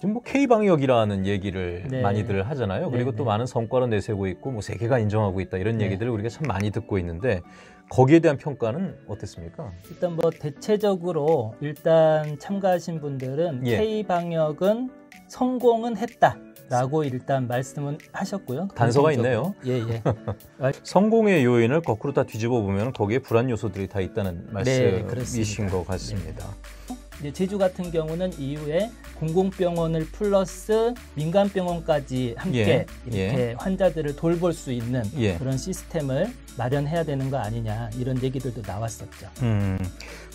지금 뭐 K 방역이라는 얘기를 네. 많이들 하잖아요. 네, 그리고 네, 또 네. 많은 성과를 내세우고 있고 뭐 세계가 인정하고 있다 이런 네. 얘기들을 우리가 참 많이 듣고 있는데 거기에 대한 평가는 어땠습니까? 일단 뭐 대체적으로 일단 참가하신 분들은 예. K 방역은 성공은 했다라고 일단 말씀은 하셨고요. 단서가 있네요. 예, 예. 아, 성공의 요인을 거꾸로 다 뒤집어 보면 거기에 불안 요소들이 다 있다는 네, 말씀이신 것 같습니다. 이제 제주 같은 경우는 이후에 공공병원을 플러스 민간병원까지 함께 예. 이렇게 예. 환자들을 돌볼 수 있는 예. 그런 시스템을 마련해야 되는 거 아니냐 이런 얘기들도 나왔었죠. 음,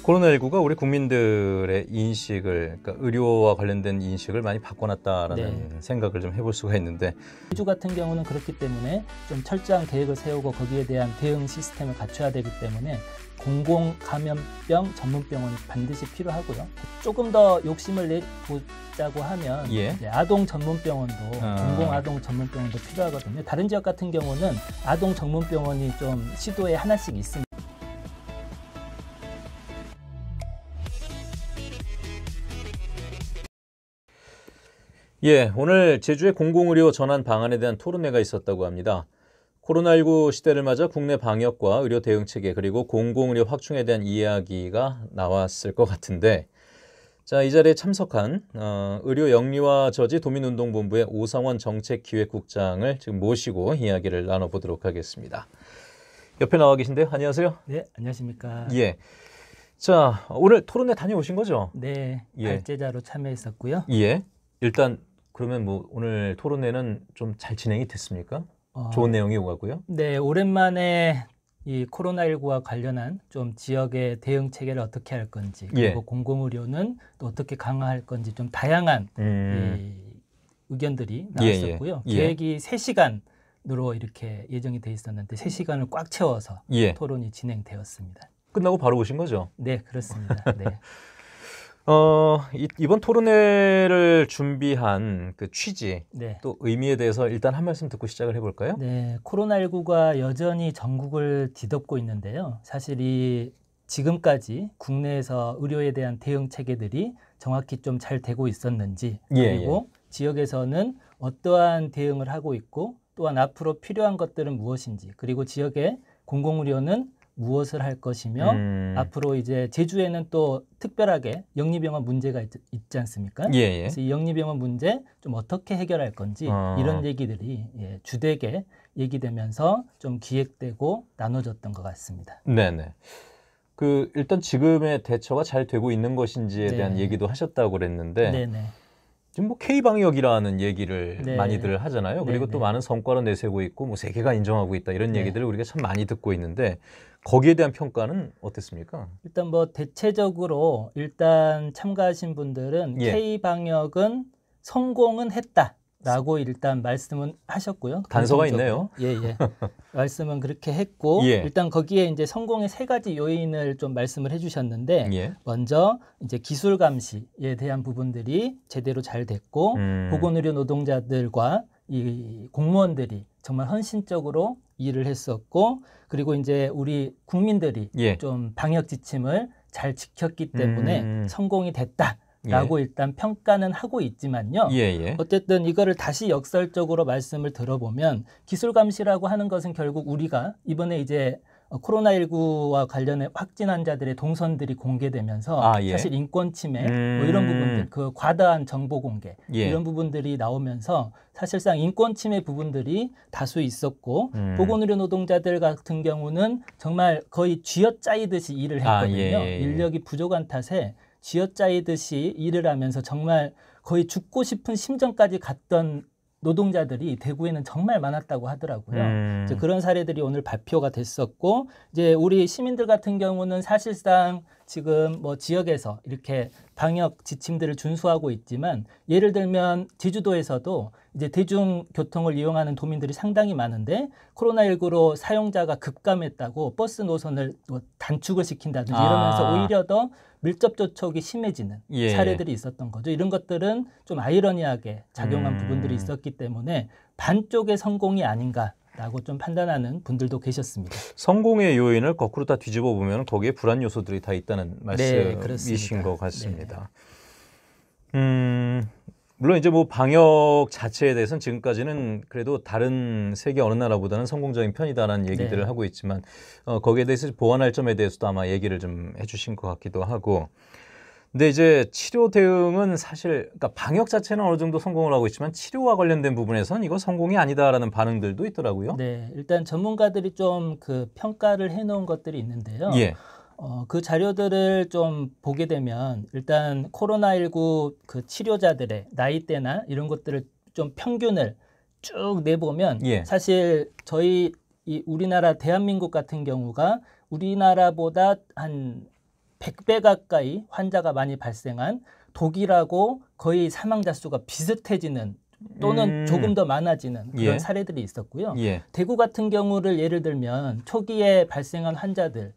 코로나19가 우리 국민들의 인식을 그러니까 의료와 관련된 인식을 많이 바꿔놨다라는 네. 생각을 좀 해볼 수가 있는데 제주 같은 경우는 그렇기 때문에 좀 철저한 계획을 세우고 거기에 대한 대응 시스템을 갖춰야 되기 때문에 공공감염병 전문병원이 반드시 필요하고요. 조금 더 욕심을 내보자고 하면 예. 아동 전문병원도 아. 공공 아동 전문병원도 필요하거든요. 다른 지역 같은 경우는 아동 전문병원이 좀 시도에 하나씩 있습니다. 예, 오늘 제주의 공공의료 전환 방안에 대한 토론회가 있었다고 합니다. 코로나19 시대를 맞아 국내 방역과 의료 대응 체계 그리고 공공의료 확충에 대한 이야기가 나왔을 것 같은데 자, 이 자리에 참석한 어, 의료 영리화 저지 도민운동본부의 오상원 정책기획국장을 지금 모시고 이야기를 나눠보도록 하겠습니다. 옆에 나와 계신데요. 안녕하세요. 네, 안녕하십니까. 예. 자, 오늘 토론회 다녀오신 거죠? 네, 예. 발제자로 참여했었고요. 예. 일단 그러면 뭐 오늘 토론회는 좀 잘 진행이 됐습니까? 어, 좋은 내용이 오가고요. 네, 오랜만에 이 코로나19와 관련한 좀 지역의 대응 체계를 어떻게 할 건지 예. 그리고 예. 공공의료는 또 어떻게 강화할 건지 좀 다양한 음. 이 의견들이 예, 나왔었고요. 예, 예. 계획이 3시간으로 이렇게 예정이 돼 있었는데 3시간을꽉 채워서 예. 토론이 진행되었습니다. 끝나고 바로 오신 거죠? 네, 그렇습니다. 네. 어, 이, 번 토론회를 준비한 그 취지 네. 또 의미에 대해서 일단 한 말씀 듣고 시작을 해볼까요? 네, 코로나19가 여전히 전국을 뒤덮고 있는데요. 사실 이 지금까지 국내에서 의료에 대한 대응 체계들이 정확히 좀 잘 되고 있었는지 예, 그리고 예. 지역에서는 어떠한 대응을 하고 있고 또한 앞으로 필요한 것들은 무엇인지 그리고 지역의 공공의료는 무엇을 할 것이며 음. 앞으로 이제 제주에는 또 특별하게 영리병원 문제가 있, 지 않습니까? 예, 예. 그래서 이 영리병원 문제 좀 어떻게 해결할 건지 어. 이런 얘기들이 예, 주되게 얘기되면서 좀 기획되고 나눠졌던 것 같습니다. 네네. 그 일단 지금의 대처가 잘 되고 있는 것인지에 네. 대한 얘기도 하셨다고 그랬는데 네네. 지금 뭐 K 방역이라는 얘기를 네. 많이들 하잖아요. 그리고 네, 네. 또 많은 성과를 내세우고 있고 뭐 세계가 인정하고 있다 이런 네. 얘기들을 우리가 참 많이 듣고 있는데 거기에 대한 평가는 어땠습니까? 일단 뭐 대체적으로 일단 참가하신 분들은 예. K 방역은 성공은 했다라고 일단 말씀은 하셨고요. 단서가 있네요. 예예. 예. 예. 말씀은 그렇게 했고 예. 일단 거기에 이제 성공의 세 가지 요인을 좀 말씀을 해주셨는데 예. 먼저 이제 기술 감시에 대한 부분들이 제대로 잘 됐고 음. 보건의료 노동자들과 이 공무원들이 정말 헌신적으로 일을 했었고 그리고 이제 우리 국민들이 예. 좀 방역 지침을 잘 지켰기 때문에 음. 음. 성공이 됐다. 라고 예. 일단 평가는 하고 있지만요. 예예. 예. 어쨌든 이거를 다시 역설적으로 말씀을 들어보면 기술 감시라고 하는 것은 결국 우리가 이번에 이제 어, 코로나19와 관련해 확진 환자들의 동선들이 공개되면서 아, 예. 사실 인권 침해 뭐 음... 뭐 이런 부분들 그 과다한 정보 공개 예. 이런 부분들이 나오면서 사실상 인권 침해 부분들이 다수 있었고 음... 보건의료 노동자들 같은 경우는 정말 거의 쥐어짜이듯이 일을 아, 했거든요. 아, 예. 인력이 부족한 탓에 쥐어짜이듯이 일을 하면서 정말 거의 죽고 싶은 심정까지 갔던 노동자들이 대구에는 정말 많았다고 하더라고요. 음. 그런 사례들이 오늘 발표가 됐었고 이제 우리 시민들 같은 경우는 사실상 지금 뭐 지역에서 이렇게 방역 지침들을 준수하고 있지만 예를 들면 제주도에서도 이제 대중교통을 이용하는 도민들이 상당히 많은데 코로나19로 사용자가 급감했다고 버스 노선을 뭐 단축을 시킨다든지 이러면서 아. 오히려 더 밀접 접촉이 심해지는 예. 사례들이 있었던 거죠. 이런 것들은 좀 아이러니하게 작용한 음. 부분들이 있었기 때문에 반쪽의 성공이 아닌가 라고 좀 판단하는 분들도 계셨습니다. 성공의 요인을 거꾸로 다 뒤집어 보면 거기에 불안 요소들이 다 있다는 네, 말씀이신 네, 것 같습니다. 네. 음, 물론 이제 뭐 방역 자체에 대해서는 지금까지는 그래도 다른 세계 어느 나라보다는 성공적인 편이다라는 네. 얘기들을 네. 하고 있지만 어, 거기에 대해서 보완할 점에 대해서도 아마 얘기를 좀 해주신 것 같기도 하고 근데 이제 치료 대응은 사실 그러니까 방역 자체는 어느 정도 성공을 하고 있지만 치료와 관련된 부분에선 이거 성공이 아니다라는 반응들도 있더라고요. 네, 일단 전문가들이 좀 그 평가를 해놓은 것들이 있는데요. 예. 어, 그 자료들을 좀 보게 되면 일단 코로나19 그 치료자들의 나이대나 이런 것들을 좀 평균을 쭉 내보면 예. 사실 저희 이 우리나라 대한민국 같은 경우가 우리나라보다 한 100배 가까이 환자가 많이 발생한 독일하고 거의 사망자 수가 비슷해지는 또는 음. 조금 더 많아지는 그런 예. 사례들이 있었고요. 예. 대구 같은 경우를 예를 들면 초기에 발생한 환자들은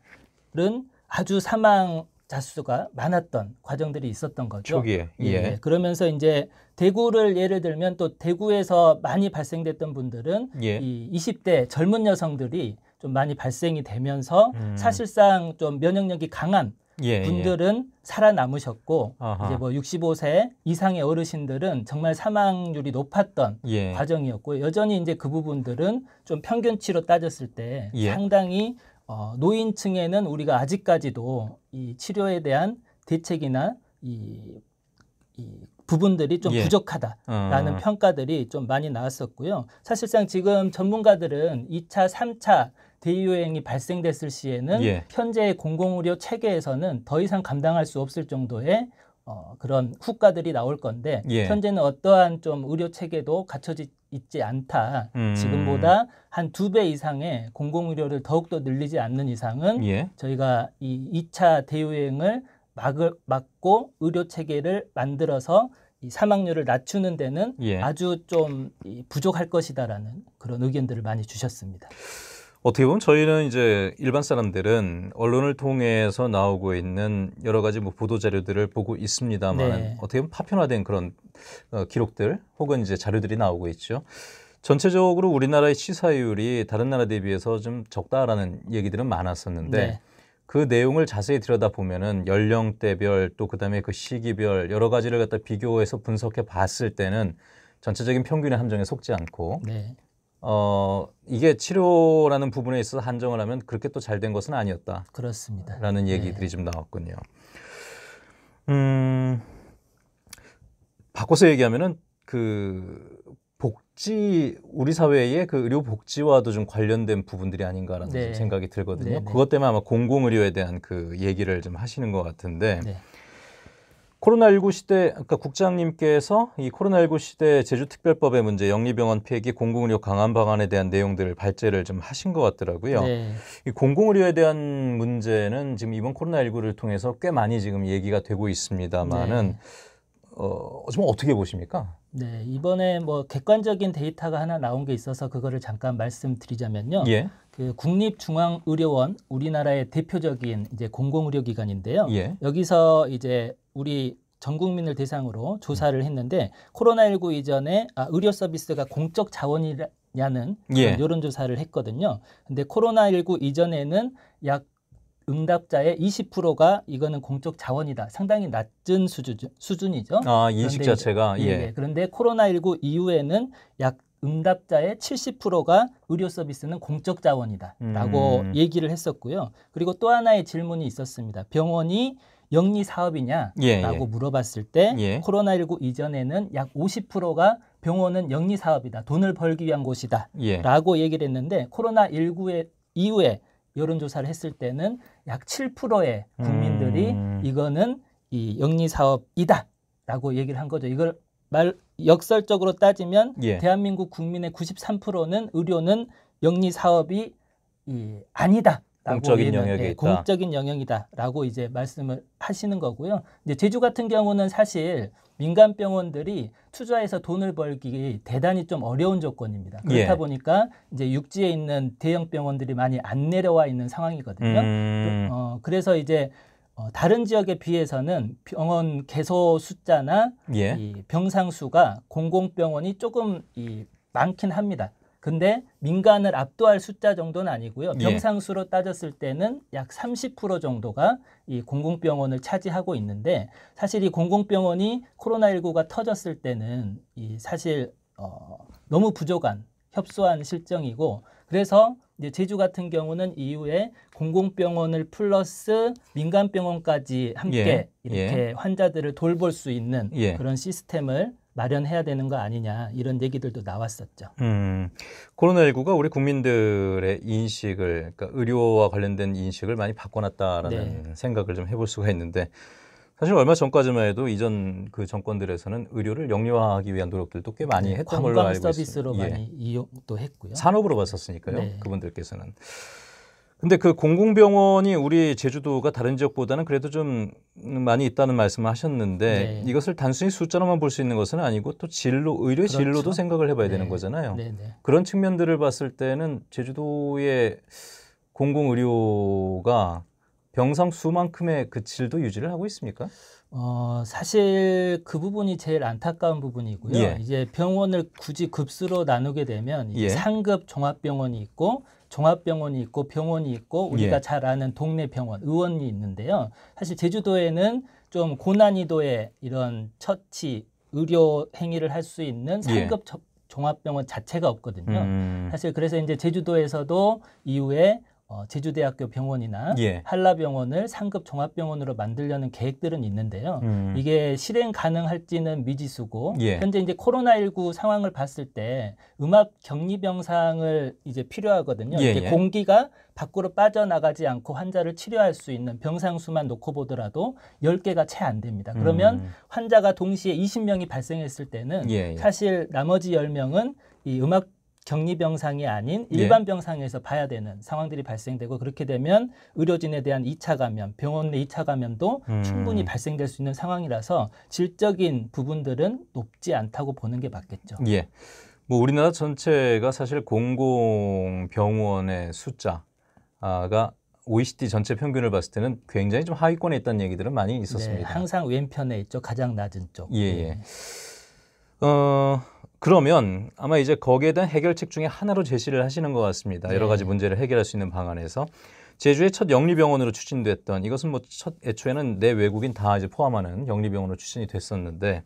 아주 사망 자수가 많았던 과정들이 있었던 거죠. 초기에. 예. 예. 그러면서 이제 대구를 예를 들면 또 대구에서 많이 발생됐던 분들은 예. 이 20대 젊은 여성들이 좀 많이 발생이 되면서 음. 사실상 좀 면역력이 강한 예, 예, 분들은 예. 살아남으셨고 아하. 이제 뭐 65세 이상의 어르신들은 정말 사망률이 높았던 예. 과정이었고 여전히 이제 그 부분들은 좀 평균치로 따졌을 때 예. 상당히 어, 노인층에는 우리가 아직까지도 이 치료에 대한 대책이나 이, 이 부분들이 좀 예. 부족하다라는 어. 평가들이 좀 많이 나왔었고요. 사실상 지금 전문가들은 2차, 3차 대유행이 발생됐을 시에는 예. 현재의 공공의료 체계에서는 더 이상 감당할 수 없을 정도의 어, 그런 후과들이 나올 건데 예. 현재는 어떠한 좀 의료 체계도 갖춰지 있지 않다. 음. 지금보다 한 두 배 이상의 공공의료를 더욱더 늘리지 않는 이상은 예. 저희가 이 2차 대유행을 막을, 막고 의료 체계를 만들어서 이 사망률을 낮추는 데는 예. 아주 좀 부족할 것이다라는 그런 의견들을 많이 주셨습니다. 어떻게 보면 저희는 이제 일반 사람들은 언론을 통해서 나오고 있는 여러 가지 뭐 보도 자료들을 보고 있습니다만 네. 어떻게 보면 파편화된 그런 어, 기록들 혹은 이제 자료들이 나오고 있죠. 전체적으로 우리나라의 시사율이 다른 나라 대비해서 좀 적다라는 얘기들은 많았었는데 네. 그 내용을 자세히 들여다보면은 연령대별 또 그다음에 그 시기별 여러 가지를 갖다 비교해서 분석해 봤을 때는 전체적인 평균의 함정에 속지 않고 네. 어, 이게 치료라는 부분에 있어서 한정을 하면 그렇게 또 잘 된 것은 아니었다. 그렇습니다. 라는 네. 얘기들이 네. 좀 나왔군요. 음, 바꿔서 얘기하면은 그 복지 우리 사회의 그 의료 복지와도 좀 관련된 부분들이 아닌가라는 네. 생각이 들거든요. 네, 네, 그것 때문에 아마 공공의료에 대한 그 얘기를 좀 하시는 것 같은데. 네. 코로나19 시대 그니까 국장님께서 이 코로나19 시대 제주특별법의 문제 영리병원 폐기 공공의료 강한 방안에 대한 내용들을 발제를 좀 하신 것 같더라고요. 네. 이 공공의료에 대한 문제는 지금 이번 코로나19를 통해서 꽤 많이 지금 얘기가 되고 있습니다만은 네. 어, 좀 어떻게 보십니까? 네, 이번에 뭐 객관적인 데이터가 하나 나온 게 있어서 그거를 잠깐 말씀드리자면요. 예. 그 국립중앙의료원 우리나라의 대표적인 이제 공공의료기관인데요. 예. 여기서 이제 우리 전 국민을 대상으로 조사를 했는데 코로나19 이전에 아, 의료 서비스가 공적 자원이냐는 예. 여론 조사를 했거든요. 근데 코로나19 이전에는 약 응답자의 20%가 이거는 공적 자원이다. 상당히 낮은 수준, 수준이죠. 아, 인식 그런데, 자체가. 예. 예. 예. 그런데 코로나19 이후에는 약 응답자의 70%가 의료 서비스는 공적 자원이다라고 음. 얘기를 했었고요. 그리고 또 하나의 질문이 있었습니다. 병원이 영리 사업이냐라고 예, 예. 물어봤을 때 예. 코로나19 이전에는 약 50%가 병원은 영리 사업이다. 돈을 벌기 위한 곳이다라고 예. 얘기를 했는데 코로나19에 이후에 여론 조사를 했을 때는 약 7%의 국민들이 음. 이거는 이 영리 사업이다라고 얘기를 한 거죠. 이걸 말 역설적으로 따지면 예. 대한민국 국민의 93%는 의료는 영리 사업이 이 아니다. 공적인 영역이 예, 공적인 영역이다라고 이제 말씀을 하시는 거고요. 이제 제주 같은 경우는 사실 민간 병원들이 투자해서 돈을 벌기 대단히 좀 어려운 조건입니다. 그렇다 예. 보니까 이제 육지에 있는 대형 병원들이 많이 안 내려와 있는 상황이거든요. 음... 어, 그래서 이제 어, 다른 지역에 비해서는 병원 개소 숫자나 예. 이 병상 수가 공공병원이 조금 이 많긴 합니다. 근데 민간을 압도할 숫자 정도는 아니고요. 예. 병상 수로 따졌을 때는 약 30% 정도가 이 공공병원을 차지하고 있는데 사실 이 공공병원이 코로나19가 터졌을 때는 이 사실 어, 너무 부족한 협소한 실정이고 그래서 이제 제주 같은 경우는 이후에 공공병원을 플러스 민간병원까지 함께 예. 예. 이렇게 예. 환자들을 돌볼 수 있는 예. 그런 시스템을 마련해야 되는 거 아니냐 이런 얘기들도 나왔었죠. 음, 코로나19가 우리 국민들의 인식을 그러니까 의료와 관련된 인식을 많이 바꿔놨다라는 네. 생각을 좀 해볼 수가 있는데 사실 얼마 전까지만 해도 이전 그 정권들에서는 의료를 영리화하기 위한 노력들도 꽤 많이 네, 했던 걸로 알고 있습니다. 관광 서비스로 예. 많이 예. 이용도 했고요. 산업으로 봤었으니까요. 네. 그분들께서는. 근데 그 공공병원이 우리 제주도가 다른 지역보다는 그래도 좀 많이 있다는 말씀을 하셨는데 네. 이것을 단순히 숫자로만 볼 수 있는 것은 아니고 또 진로 의료 그렇죠. 진로도 생각을 해봐야 네. 되는 거잖아요. 네, 네, 그런 측면들을 봤을 때는 제주도의 공공 의료가 병상 수만큼의 그 질도 유지를 하고 있습니까? 어, 사실 그 부분이 제일 안타까운 부분이고요. 예. 이제 병원을 굳이 급수로 나누게 되면 예. 상급 종합병원이 있고 종합병원이 있고 병원이 있고 우리가 예. 잘 아는 동네 병원, 의원이 있는데요. 사실 제주도에는 좀 고난이도의 이런 처치 의료 행위를 할 수 있는 예. 상급 예. 종합병원 자체가 없거든요. 음. 사실 그래서 이제 제주도에서도 이후에 어, 제주대학교 병원이나 예. 한라병원을 상급 종합병원으로 만들려는 계획들은 있는데요. 음. 이게 실행 가능할지는 미지수고 예. 현재 이제 코로나19 상황을 봤을 때 음압 격리 병상을 이제 필요하거든요. 예, 이게 예. 공기가 밖으로 빠져나가지 않고 환자를 치료할 수 있는 병상 수만 놓고 보더라도 10개가 채 안 됩니다. 그러면 음. 환자가 동시에 20명이 발생했을 때는 예, 예. 사실 나머지 10명은 이음악 격리 병상이 아닌 네. 일반 병상에서 봐야 되는 상황들이 발생되고 그렇게 되면 의료진에 대한 2차 감염, 병원 내 2차 감염도 음. 충분히 발생될 수 있는 상황이라서 질적인 부분들은 높지 않다고 보는 게 맞겠죠. 예. 뭐 우리나라 전체가 사실 공공 병원의 숫자가 OECD 전체 평균을 봤을 때는 굉장히 좀 하위권에 있다는 얘기들은 많이 네, 있었습니다. 네, 항상 왼편에 있죠. 가장 낮은 쪽. 예. 네. 예. 어 그러면 아마 이제 거기에 대한 해결책 중에 하나로 제시를 하시는 것 같습니다. 네. 여러 가지 문제를 해결할 수 있는 방안에서 제주의 첫 영리병원으로 추진됐던 이것은 뭐 첫 애초에는 내 외국인 다 이제 포함하는 영리병원으로 추진이 됐었는데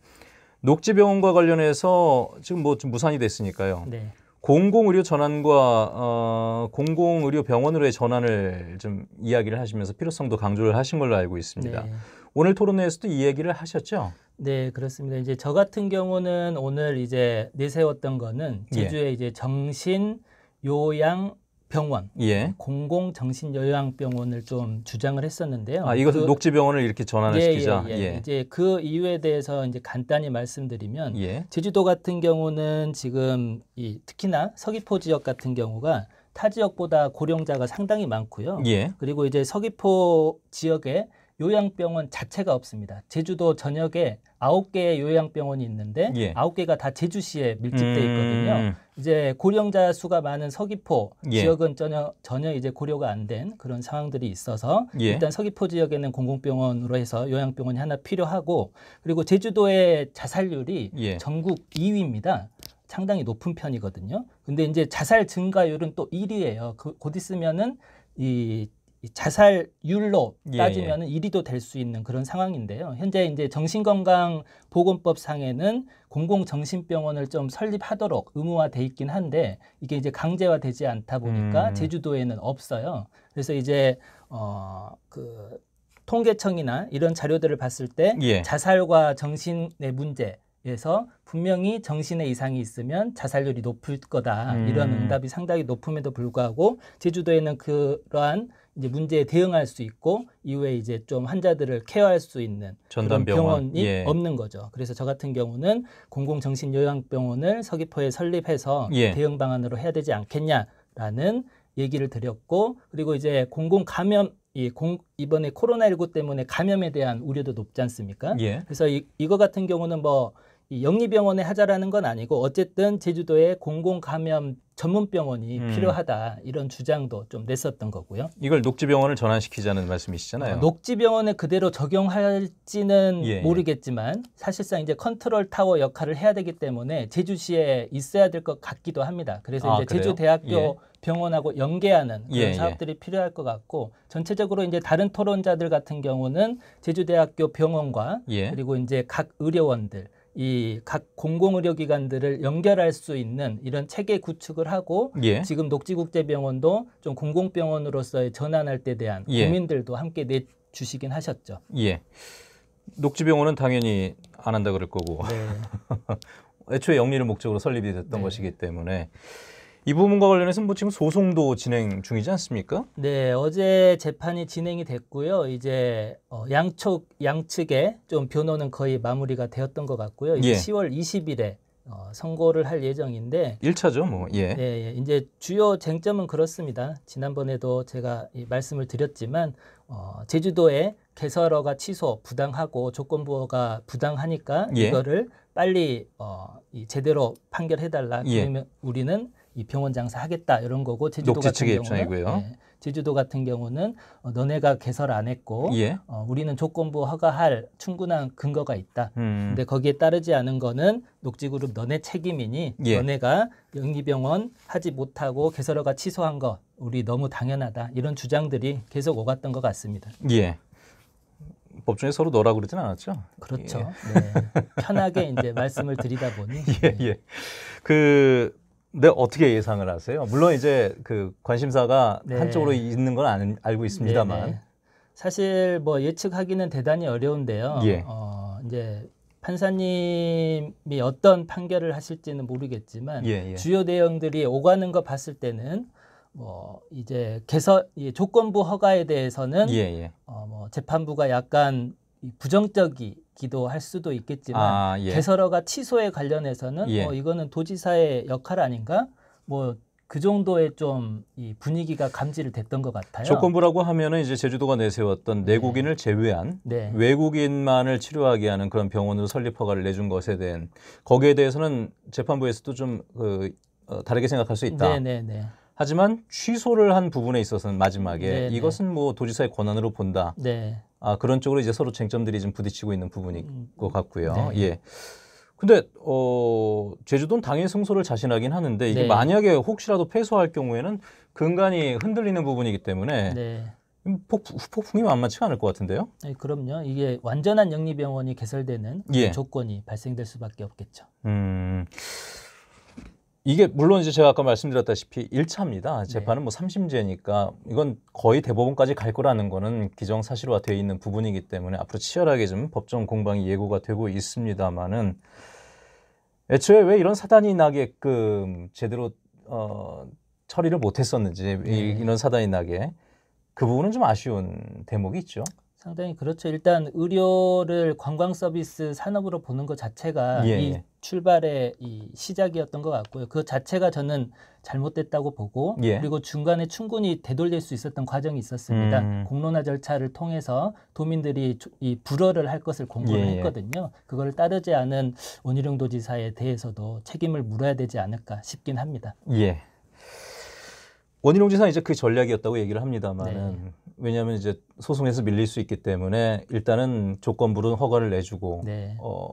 녹지병원과 관련해서 지금 뭐 좀 무산이 됐으니까요. 네. 공공의료 전환과 어, 공공의료 병원으로의 전환을 좀 이야기를 하시면서 필요성도 강조를 하신 걸로 알고 있습니다. 네. 오늘 토론회에서도 이 얘기를 하셨죠. 네, 그렇습니다. 이제 저 같은 경우는 오늘 이제 내세웠던 거는 예. 제주의 예. 이제 정신 요양 병원, 예. 공공 정신 요양 병원을 좀 주장을 했었는데요. 아, 이것은 그, 녹지 병원을 이렇게 전환을 예, 시키자. 예, 예. 예, 이제 그 이유에 대해서 이제 간단히 말씀드리면 제주도 같은 경우는 지금 이 특히나 서귀포 지역 같은 경우가 타 지역보다 고령자가 상당히 많고요. 그리고 이제 서귀포 지역에 요양병원 자체가 없습니다. 제주도 전역에 아홉 개의 요양병원이 있는데 예. 아홉 예. 개가다 제주시에 밀집돼 음. 있거든요. 음. 이제 고령자 수가 많은 서귀포 예. 지역은 전혀 전혀 이제 고려가 안 된 그런 상황들이 있어서 예. 일단 서귀포 지역에는 공공병원으로 해서 요양병원이 하나 필요하고 그리고 제주도의 자살률이 예. 전국 2위입니다. 상당히 높은 편이거든요. 근데 이제 자살 증가율은 또 1위예요. 그, 곧 있으면은 이 이자살률로 예, 예. 따지면 은 1위도 될 수 있는 그런 상황인데요. 현재 이제 정신건강보건법 상에는 공공정신병원을 좀 설립하도록 의무화돼 있긴 한데 이게 이제 강제화되지 않다 보니까 음. 제주도에는 없어요. 그래서 이제 어 그 통계청이나 이런 자료들을 봤을 때 예. 자살과 정신의 문제 에서 분명히 정신의 이상이 있으면 자살률이 높을 거다 음. 이런 응답이 상당히 높음에도 불구하고 제주도에는 그러한 이제 문제에 대응할 수 있고 이후에 이제 좀 환자들을 케어할 수 있는 그런 병원이 예. 없는 거죠. 그래서 저 같은 경우는 공공정신요양병원을 서귀포에 설립해서 예. 대응 방안으로 해야 되지 않겠냐라는 얘기를 드렸고 그리고 이제 공공 감염 이 공, 이번에 코로나 19 때문에 감염에 대한 우려도 높지 않습니까? 예. 그래서 이, 이거 같은 경우는 뭐 영리병원에 하자라는 건 아니고 어쨌든 제주도에 공공감염 전문병원이 음. 필요하다 이런 주장도 좀 냈었던 거고요. 이걸 녹지병원을 전환시키자는 말씀이시잖아요. 어, 녹지병원에 그대로 적용할지는 예, 예. 모르겠지만 사실상 이제 컨트롤 타워 역할을 해야 되기 때문에 제주시에 있어야 될 것 같기도 합니다. 그래서 아, 이제 그 제주대학교 예. 병원하고 연계하는 그런 예, 예, 사업들이 필요할 것 같고 전체적으로 이제 다른 토론자들 같은 경우는 제주대학교 병원과 예. 그리고 이제 각 의료원들 이각 공공의료기관들을 연결할 수 있는 이런 체계 구축을 하고 예. 지금 녹지국제병원도 좀 공공병원으로서의 전환할 때 대한 예. 고민들도 함께 내 주시긴 하셨죠. 예. 녹지병원은 당연히 안 한다 그럴 거고 네. 애초에 영리를 목적으로 설립이 됐던 네. 것이기 때문에 이 부분과 관련해서 뭐 지금 소송도 진행 중이지 않습니까? 네, 어제 재판이 진행이 됐고요. 이제 어, 양측 양측의 좀 변호는 거의 마무리가 되었던 것 같고요. 이 예. 10월 20일에 어, 선고를 할 예정인데 1차죠, 뭐. 예. 네, 예. 이제 주요 쟁점은 그렇습니다. 지난번에도 제가 이 말씀을 드렸지만 어, 제주도에 개설허가 취소 부당하고 조건부가 부당하니까 예. 이거를 빨리 어, 이 제대로 판결해달라. 예. 그러면 우리는 이 병원 장사하겠다 이런 거고 제주도 같은 경우는 네, 제주도 같은 경우는 어, 너네가 개설 안 했고 예. 어, 우리는 조건부 허가할 충분한 근거가 있다. 음. 근데 거기에 따르지 않은 거는 녹지그룹 너네 책임이니 예. 너네가 영리병원 하지 못하고 개설허가 취소한 거 우리 너무 당연하다 이런 주장들이 계속 오갔던 것 같습니다. 예. 법정에 서로 너라 그러진 않았죠. 그렇죠. 예. 네. 편하게 이제 말씀을 드리다 보니. 예, 예. 그 네, 어떻게 예상을 하세요? 물론 이제 그 관심사가 네. 한쪽으로 있는 건 아는, 알고 있습니다만. 네네. 네. 사실 뭐 예측하기는 대단히 어려운데요. 예. 어, 이제 판사님이 어떤 판결을 하실지는 모르겠지만 예, 예. 주요 내용들이 오가는 거 봤을 때는 뭐 이제 개선 조건부 허가에 대해서는 예, 예. 어, 뭐 재판부가 약간 부정적이 기도할 수도 있겠지만 아, 예. 개설어가 취소에 관련해서는 예. 뭐 이거는 도지사의 역할 아닌가 뭐 그 정도의 좀 이 분위기가 감지를 됐던 것 같아요. 조건부라고 하면은 이제 제주도가 내세웠던 네. 내국인을 제외한 네. 외국인만을 치료하게 하는 그런 병원으로 설립 허가를 내준 것에 대한 거기에 대해서는 재판부에서도 좀그 어, 다르게 생각할 수 있다. 네, 네, 네, 하지만 취소를 한 부분에 있어서는 마지막에 네, 이것은 뭐 도지사의 권한으로 본다. 아, 그런 쪽으로 이제 서로 쟁점들이 좀 부딪히고 있는 부분인 음, 음. 것 같고요. 네. 예. 근데 어 제주도는 당연히 승소를 자신하긴 하는데 이게 네. 만약에 혹시라도 패소할 경우에는 근간이 흔들리는 부분이기 때문에 네. 음, 폭풍, 폭풍이 만만치 않을 것 같은데요. 네, 그럼요. 이게 완전한 영리병원이 개설되는 예. 조건이 발생될 수밖에 없겠죠. 음. 이게 물론 이제 제가 아까 말씀드렸다시피 1차입니다 재판은 네. 뭐 삼심제니까 이건 거의 대법원까지 갈 거라는 거는 기정사실화 되어 있는 부분이기 때문에 앞으로 치열하게 좀 법정 공방이 예고가 되고 있습니다만은 애초에 왜 이런 사단이 나게끔 제대로 어, 처리를 못 했었는지 네. 이런 사단이 나게 그 부분은 좀 아쉬운 대목이 있죠. 상당히 그렇죠. 일단 의료를 관광 서비스 산업으로 보는 것 자체가 예. 이 출발의 이 시작이었던 것 같고요. 그 자체가 저는 잘못됐다고 보고 예. 그리고 중간에 충분히 되돌릴 수 있었던 과정이 있었습니다. 음. 공론화 절차를 통해서 도민들이 이 불허를 할 것을 공고를 예, 예. 했거든요. 그걸 따르지 않은 원희룡 도지사에 대해서도 책임을 물어야 되지 않을까 싶긴 합니다. 예. 원희룡 지사 이제 그 전략이었다고 얘기를 합니다만은 네. 왜냐하면 이제 소송에서 밀릴 수 있기 때문에 일단은 조건부로 허가를 내주고 네. 어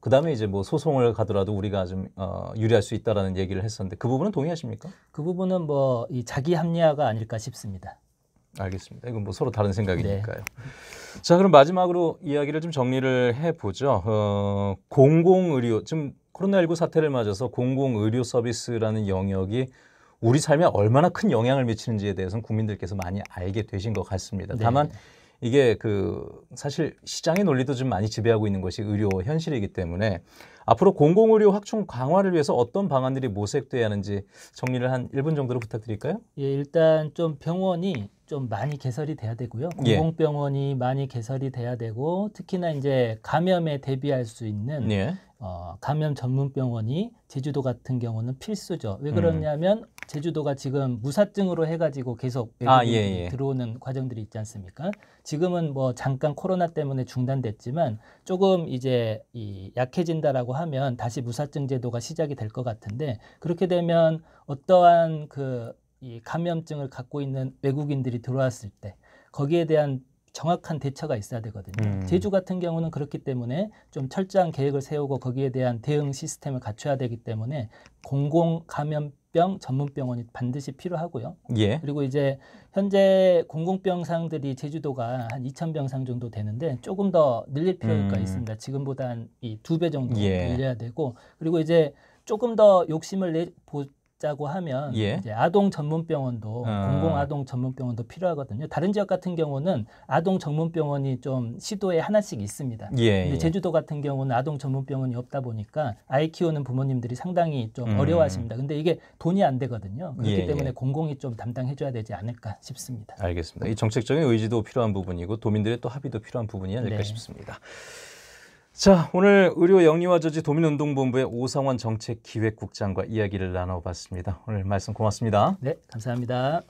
그다음에 이제 뭐 소송을 가더라도 우리가 좀 어, 유리할 수 있다라는 얘기를 했었는데 그 부분은 동의하십니까? 그 부분은 뭐이 자기 합리화가 아닐까 싶습니다. 알겠습니다. 이건 뭐 서로 다른 생각이니까요. 네. 자 그럼 마지막으로 이야기를 좀 정리를 해보죠. 어, 공공의료 지금 코로나19 사태를 맞아서 공공의료 서비스라는 영역이 우리 삶에 얼마나 큰 영향을 미치는지에 대해서는 국민들께서 많이 알게 되신 것 같습니다. 네. 다만 네. 이게 그 사실 시장의 논리도 좀 많이 지배하고 있는 것이 의료 현실이기 때문에 앞으로 공공의료 확충 강화를 위해서 어떤 방안들이 모색돼야 하는지 정리를 한 일 분 정도로 부탁드릴까요? 예, 일단 좀 병원이 좀 많이 개설이 돼야 되고요. 예. 공공병원이 예. 많이 개설이 돼야 되고 특히나 이제 감염에 대비할 수 있는 예. 어, 감염 전문 병원이 제주도 같은 경우는 필수죠. 왜 그러냐면 음. 제주도가 지금 무사증으로 해가지고 계속 아, 예, 예. 들어오는 과정들이 있지 않습니까? 지금은 뭐 잠깐 코로나 때문에 중단됐지만 조금 이제 이 약해진다라고 하면 다시 무사증 제도가 시작이 될 것 같은데 그렇게 되면 어떠한 그 이 감염증을 갖고 있는 외국인들이 들어왔을 때 거기에 대한 정확한 대처가 있어야 되거든요. 음. 제주 같은 경우는 그렇기 때문에 좀 철저한 계획을 세우고 거기에 대한 대응 시스템을 갖춰야 되기 때문에 공공 감염 공공병 전문병원이 반드시 필요하고요. 예. 그리고 이제 현재 공공병상들이 제주도가 한 2,000병상 정도 되는데 조금 더 늘릴 필요가 음. 있습니다. 지금보다 한이두 배 정도 예. 늘려야 되고 그리고 이제 조금 더 욕심을 내, 보, 짓고 하면 예. 이제 아동 전문병원도 아. 공공 아동 전문병원도 필요하거든요. 다른 지역 같은 경우는 아동 전문병원이 좀 시도에 하나씩 있습니다. 예. 근데 예. 제주도 같은 경우는 아동 전문병원이 없다 보니까 아이 키우는 부모님들이 상당히 좀 음. 어려워하십니다. 근데 이게 돈이 안 되거든요. 그렇기 예. 때문에 예. 공공이 좀 담당해줘야 되지 않을까 싶습니다. 알겠습니다. 이 정책적인 의지도 필요한 부분이고 도민들의 또 합의도 필요한 부분이 아닐까 네. 싶습니다. 자, 오늘 의료 영리화 저지 도민운동본부의 오상환 정책기획국장과 이야기를 나눠봤습니다. 오늘 말씀 고맙습니다. 네, 감사합니다.